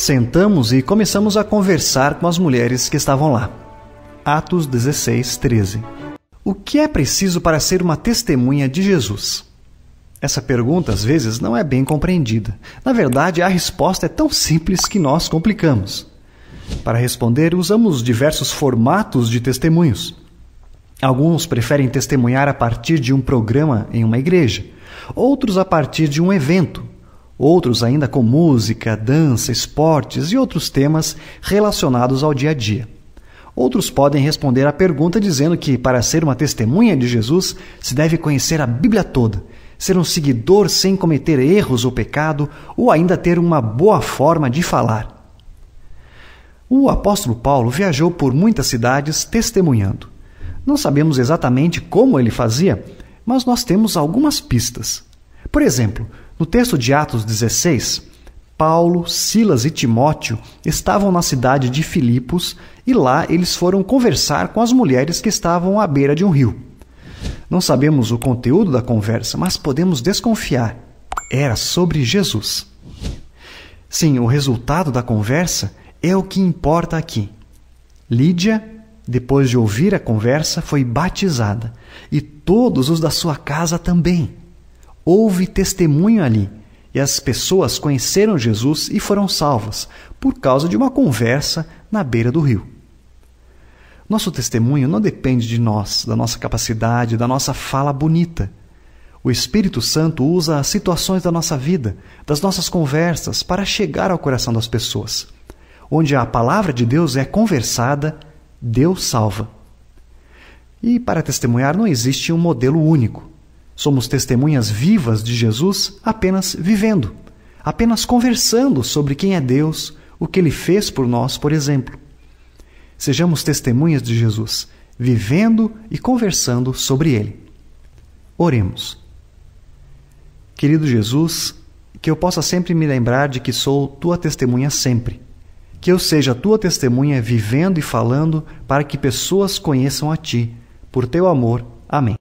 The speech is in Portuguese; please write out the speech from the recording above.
Sentamos e começamos a conversar com as mulheres que estavam lá. Atos 16, 13. O que é preciso para ser uma testemunha de Jesus? Essa pergunta às vezes não é bem compreendida. Na verdade, a resposta é tão simples que nós complicamos. Para responder, usamos diversos formatos de testemunhos. Alguns preferem testemunhar a partir de um programa em uma igreja, outros a partir de um evento, outros ainda com música, dança, esportes e outros temas relacionados ao dia a dia. Outros podem responder à pergunta dizendo que, para ser uma testemunha de Jesus, se deve conhecer a Bíblia toda, ser um seguidor sem cometer erros ou pecado, ou ainda ter uma boa forma de falar. O apóstolo Paulo viajou por muitas cidades testemunhando. Não sabemos exatamente como ele fazia, mas nós temos algumas pistas. Por exemplo, no texto de Atos 16, Paulo, Silas e Timóteo estavam na cidade de Filipos e lá eles foram conversar com as mulheres que estavam à beira de um rio. Não sabemos o conteúdo da conversa, mas podemos desconfiar. Era sobre Jesus. Sim, o resultado da conversa é o que importa aqui. Lídia depois de ouvir a conversa, foi batizada, e todos os da sua casa também. Houve testemunho ali. E as pessoas conheceram Jesus e foram salvas por causa de uma conversa na beira do rio. Nosso testemunho não depende de nós, da nossa capacidade, da nossa fala bonita. O Espírito Santo usa as situações da nossa vida, das nossas conversas, para chegar ao coração das pessoas. Onde a palavra de Deus é conversada, Deus salva. E para testemunhar não existe um modelo único. Somos testemunhas vivas de Jesus apenas vivendo, apenas conversando sobre quem é Deus, o que ele fez por nós, por exemplo. Sejamos testemunhas de Jesus, vivendo e conversando sobre ele. Oremos. Querido Jesus, que eu possa sempre me lembrar de que sou tua testemunha sempre. Que eu seja tua testemunha vivendo e falando para que pessoas conheçam a ti. Por teu amor. Amém.